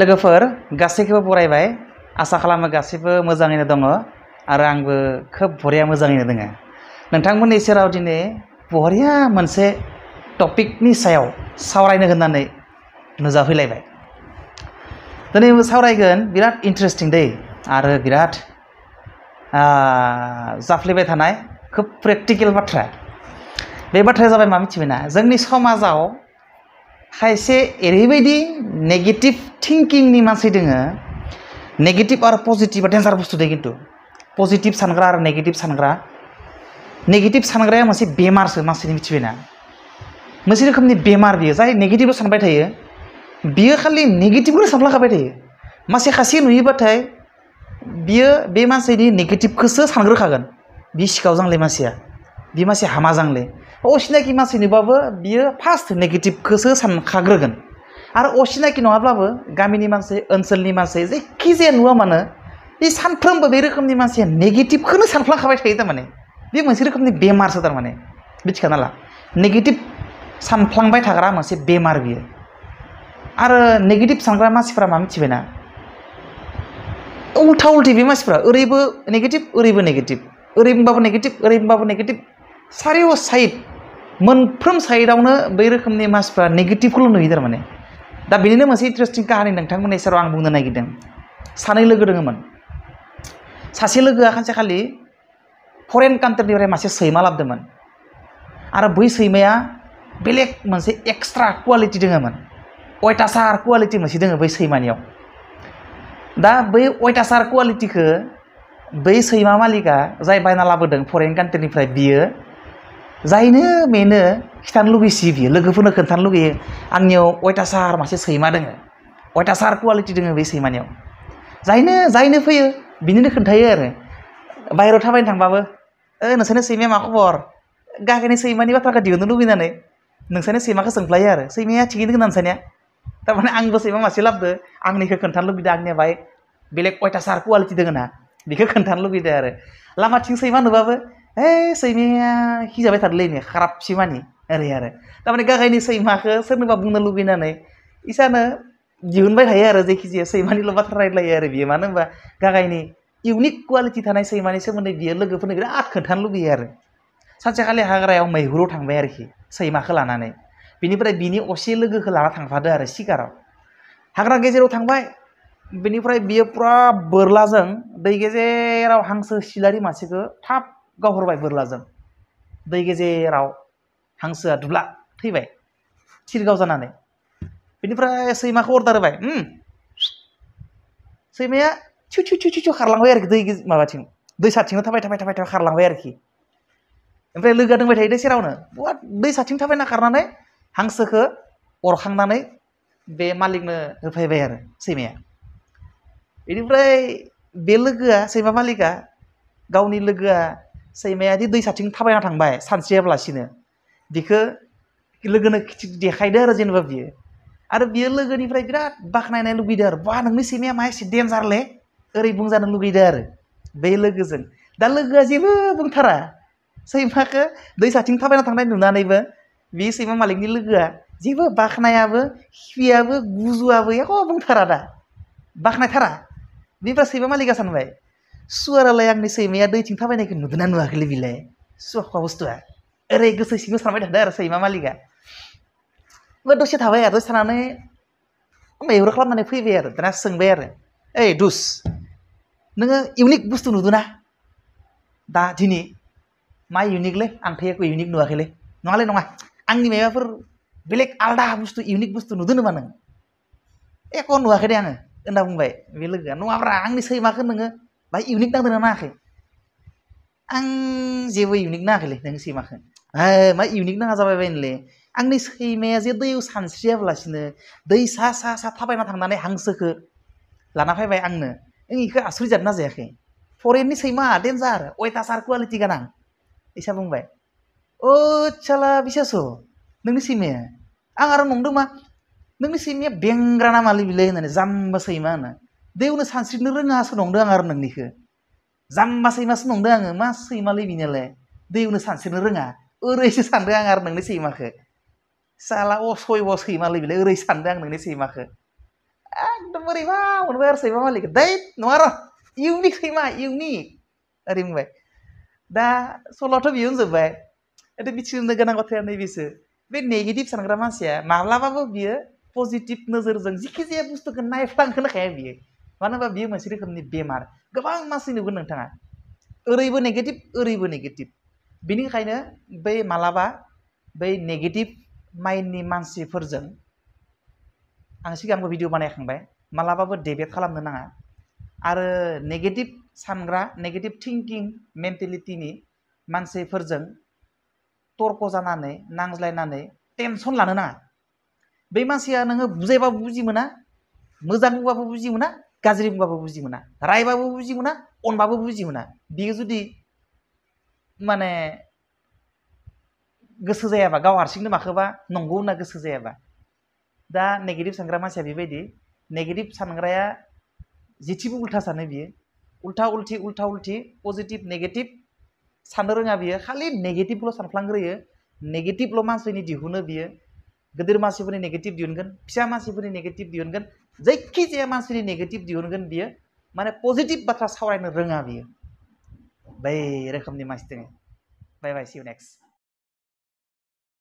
लोगोफोर गासैखौबो बरायबाय आसा खालामो गासैबो मोजाङैनो दङ आरो आंबो खोब बरिया मोजाङैनो दोङो नोंथांमोननि सेराव दिनै बरिया मोनसे टपिकनि सायाव सावरायनो होननानै नुजाफैलायबाय दिनै सावरायगोन बिराद इन्टारेस्टिं दै आरो बिराद जाफ्लेबाय थानाय खोब प्रेक्टिकेल बाथ्रा बे बाथ्राया जाबाय मा मिथिबायना जोंनि समाजाव खायसे ओरैबायदि नेगेटिभ थिंकिंनि मानसि दोङो नेगेटिभ आरो पजिटिभआ डेन्जार बुस्थु दे खिन्थु पजिटिभ सानग्रा आरो नेगेटिभ सानग्रा नेगेटिभ सानग्राया मोनसे बेमारसो मानसिनि मिथिबायना मोनसे रोखोमनि बेमार बियो जाय नेगेटिभल' सानबाय थायो बियो खालि नेगेटिभखौनो सानफ्लाखाबाय थायो मानसि खासे नुयोबाथाय बियो बे मानसिनि नेगेटिभखौसो सानग्रोखागोन बि सिखाव जांले मानसिया बि मानसिया हामा जांले असिनाखि मानसिनोबाबो बियो फार्स्ट नेगेटिभखौसो सानखाग्रोगोन आरो असिनाखि नङाब्लाबो गामिनि मानसि ओनसोलनि मानसि जेखि जाया नुवा मानो बे सानफ्रोमबो बे रोखोमनि मानसिया नेगेटिभखौनो सानफ्लांखाबाय थायो थारमाने बे मोनसे रोखोमनि बेमारसो थारमाने मिथिखाना ला नेगेटिभ सानफ्लांबाय थाग्रा मोनसे बेमार बियो आरो नेगेटिभ सानग्रा मानसिफोरा मा मिथिबायना उल्था उल्थि बे मानसिफ्रा ओरैबो नेगेटिभ ओरैबो नेगेटिभ ओरैबाबो नेगेटिभ ओरैबाबो नेगेटिभ सारिव side mon prom sai dau na bai rukam ne mas pra negatif kulo na idar mane. Da bini na mas i trus tingka hanin dang tang mane sa bung na na gidang. Sa na ilaga dang aman. Sa si ilaga kan sa kali. Poren kan ter diware mas i sai malab dang aman. Ara bui sai mea belek mon si extra quality dang aman. Oi ta sa har quality mas i dang a bai sai maniok. Da bai oi ta sa quality ke. Bai sai mama lika zai bai na labu dang poren kan ter diware Zainu mena kitan lugi sivi lugu funa kentan lugi ang waita sar masih sima denga waita sar kualiti denga be sima nyo zainu zainu fuyu binini kentayer bayro tawa intang bawa e nasa na sima ma kubor gaka ni sima ni wata ka diyo nulugi nane nasa na sima ka sang player sima ya chigi nanga nasa nya tawa ang bo sima masih labde ang ni ka kentan lugi da ang nya bai kualiti denga na di ka kentan lugi lama ching sima nubawa Eh, saya ini ya, hijab itu adalah ini, harap si mani, hari hari. Tapi mereka kayak ini saya mah ke, saya nih babung nalu bina nih. Isa na, jiun bayi hari hari sih kisah saya mani lupa terakhir lah hari ya, biar mana mbak, gak kayak ini. Unik kualiti tanah saya mani saya mana biar lagi pun negara akan dan lu biar. Saja kali hari yang mau huru tang bayar sih, saya mah kelana nih. Bini pada bini osi lagi kelana tang pada hari sih karo. Hari hari sih lu tang bayar. Bini pada biar pura berlazan, dari kezirau hangsa silari masih ke tap गावहरबाय बोरलाजों दै गेजेराव हांसोआ दुब्ला थैबाय थिरगाव जानानै बेनिफ्राय सैमाखौ अर्डार होबाय सैमाया थिउ थिउ थिउ थिउ खारलांबाय आरोखि दै माबाथिं दैसाथिंनो थाबाय थाबाय थाबाय थाबाय खारलांबाय आरोखि ओमफ्राय लोगोआ दोंबाय थायो सेरावनो बुवाद दैसाथिं थाबायना खारनानै हांसोखौ अरखांनानै बे मालिकनो होफैबाय आरो सैमाया बेनिफ्राय बे लोगोआ सैमा मालिकआ गावनि लोगोआ सैमायादि दैसाथिं थाबायना थांबाय सानस्रियाब्लासिनो बिखो लोगोनो देखायदो आरो जेनेबा बियो आरो बियो लोगोनिफ्राय बिराद बाख्नायनाय लुगैदो आरो बा नोंनि सैमाया मा एसे डेन्जारले ओरै बुंजानो लुगैदो आरो बे लोगोजों दा लोगोआ जेबो बुंथारा सैमाखौ दैसाथिं थाबायना थांनाय नुनानैबो बे सैमा मालिकनि लोगोआ जेबो बाख्नायाबो खियाबो गुजुआबो एख' बुंथारा दा बाख्नायथारा बेनिफ्राय सैमा मालिका सानबाय सुवारालाय आंनि सैमाया दैथिं थाबायनायखौ नुदोंना नुवाखैलै बिलाय सुवाखा बुस्थुआ ओरै गोसो सिङाव सानबाय थादों आरो सैमा मालिका ओमफ्राय दसे थाबाय आरो दसे थानानै मेहुर खालामनानै फैबाय आरो दाना सोंबाय आरो ओइ दुस नोङो इउनिक बुस्थु नुदोंना दा दिनै मा इउनिकलै आं थैयाखौ इउनिक नुवाखैलै नङालै नङा आंनि माबाफोर बेलेग आलदा बुस्थु इउनिक बुस्थु नुदों नामा नों एख' नुवाखै दे आङो होनना बुंबाय बे लोगोआ नङाब्रा आंनि सैमाखौ नोङो bay unik nang tanan akhe ang jewe unik nake, akhe nang si makhe ay ma unik nang azabe ben le ang ni si me ya jedi u sanshi yabla sine dei sa sa sa thabai na thangnane hangse ke lana phai bay ang ne ing ikha asuri jatna ja akhe foreign ni si ma danger oi ta sar quality ga nang isa bung bay o chala bisaso nang ni si me ang aron mong duma nang ni si me bengra na mali bile nane zamba mana dia udah sanksi nih orang ngasih nongda nggak orang nih ke. Zam masih masih nongda nggak masih malah minyak le. Dia udah sanksi nih orang. Orang sih sanksi nggak orang nih sih mak. Salah waswi waswi malah minyak orang sih sanksi nggak nih sih mak. Ah, demi apa? Unwar sih malah ke. Dait, nuar. Unik sih mak, unik. Ada yang baik. Dah solo tuh biasa baik. Ada bicara dengan orang kota Bi negatif sangat ramas ya. Malah apa bu Positif nazar zanzi kisah bus kan naif tangkun kaya bi. मानो होनबा बियो मोनसे रोखोमनि बेमार गोबां मासि नुगोन नोंथाङा ओरैबो नेगेटिभ ओरैबो नेगेटिभ बिनिखायनो बै मालाबा बै नेगेटिभ माइन्डनि मानसिफोरजों आं सिगांबो भिडिअ बानायखांबाय मालाबाबो डेबेट खालामनो नाङा आरो नेगेटिभ सानग्रा नेगेटिभ थिंकिं मेन्टेलिटिनि मानसिफोरजों तर्क जानानै नांज्लायनानै टेनसन लानो नाङा बै मानसिया नोङो बुजायबाबो बुजि मोना मोजां बुबाबो बुजि मोना गाज्रि बुंबाबो बुजि मोना रायबाबो बुजि मोना अनबाबो बुजि मोना बियो जुदि माने गोसो जायाबा गाव हारसिंनो माखोबा नंगौ होनना गोसो जायाबा दा नेगेटिभ सानग्रा मानसिया बेबायदि नेगेटिभ सानग्राया जेथिबो उल्था सानो बियो उल्था उल्थि उल्था उल्थि पजिटिभ नेगेटिभ साननो रोङा बियो खालि नेगेटिभल' सानफ्लांग्रोयो नेगेटिभल' मानसिनि दिहुनो बियो गिदिर मानसिफोरनि नेगेटिभ दिहुनगोन फिसा मानसिफोरनि नेगेटिभ दिहुनगोन जायखिजाया मानसिनि नेगेटिभ दिहुनगोन बियो माने पजिटिव बाथ्रा सावरायनो रोङा बियो बै रोखोमनि मानसि दोङो बाय बाय सि नेक्स्ट